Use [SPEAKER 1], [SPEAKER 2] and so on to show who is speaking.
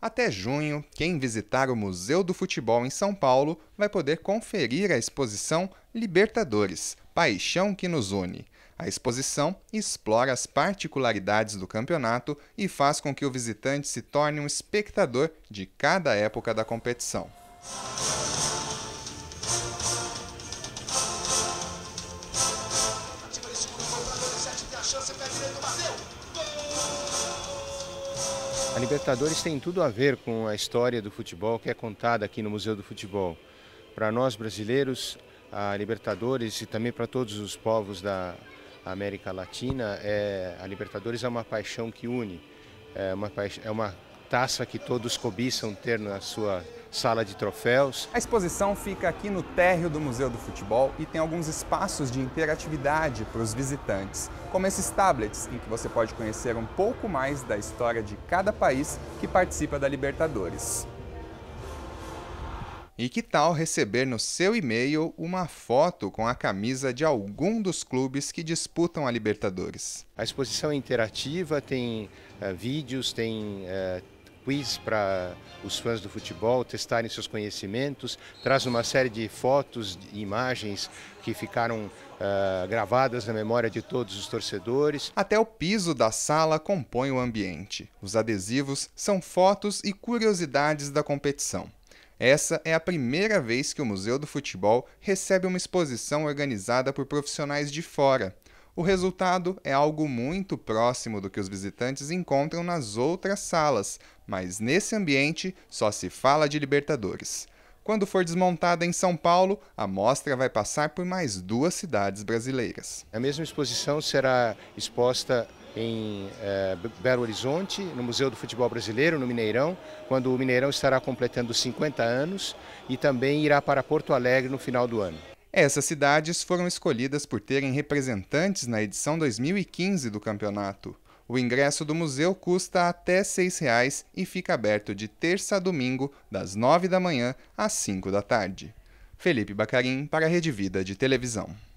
[SPEAKER 1] Até junho, quem visitar o Museu do Futebol em São Paulo vai poder conferir a exposição Libertadores Paixão que nos une. A exposição explora as particularidades do campeonato e faz com que o visitante se torne um espectador de cada época da competição. a chance, pé direito, bateu!
[SPEAKER 2] A Libertadores tem tudo a ver com a história do futebol que é contada aqui no Museu do Futebol. Para nós brasileiros, a Libertadores e também para todos os povos da América Latina, é, a Libertadores é uma paixão que une, é uma, é uma taça que todos cobiçam ter na sua sala de troféus. A exposição fica
[SPEAKER 1] aqui no térreo do Museu do Futebol e tem alguns espaços de interatividade para os visitantes, como esses tablets em que você pode conhecer um pouco mais da história de cada país que participa da Libertadores. E que tal receber no seu e-mail uma foto com a camisa de algum dos clubes que disputam a
[SPEAKER 2] Libertadores? A exposição é interativa, tem uh, vídeos, tem uh, quiz para os fãs do futebol testarem seus conhecimentos, traz uma série de fotos e imagens que ficaram uh, gravadas na memória de todos os torcedores. Até o piso da sala compõe o ambiente. Os adesivos
[SPEAKER 1] são fotos e curiosidades da competição. Essa é a primeira vez que o Museu do Futebol recebe uma exposição organizada por profissionais de fora. O resultado é algo muito próximo do que os visitantes encontram nas outras salas, mas nesse ambiente só se fala de Libertadores. Quando for desmontada em São
[SPEAKER 2] Paulo, a mostra vai passar por mais duas cidades brasileiras. A mesma exposição será exposta em eh, Belo Horizonte, no Museu do Futebol Brasileiro, no Mineirão, quando o Mineirão estará completando 50 anos e também irá para Porto Alegre no final do ano. Essas cidades foram escolhidas por terem representantes na edição
[SPEAKER 1] 2015 do campeonato. O ingresso do museu custa até R$ 6,00 e fica aberto de terça a domingo, das 9 da manhã às 5 da tarde. Felipe Bacarim, para a Rede Vida de Televisão.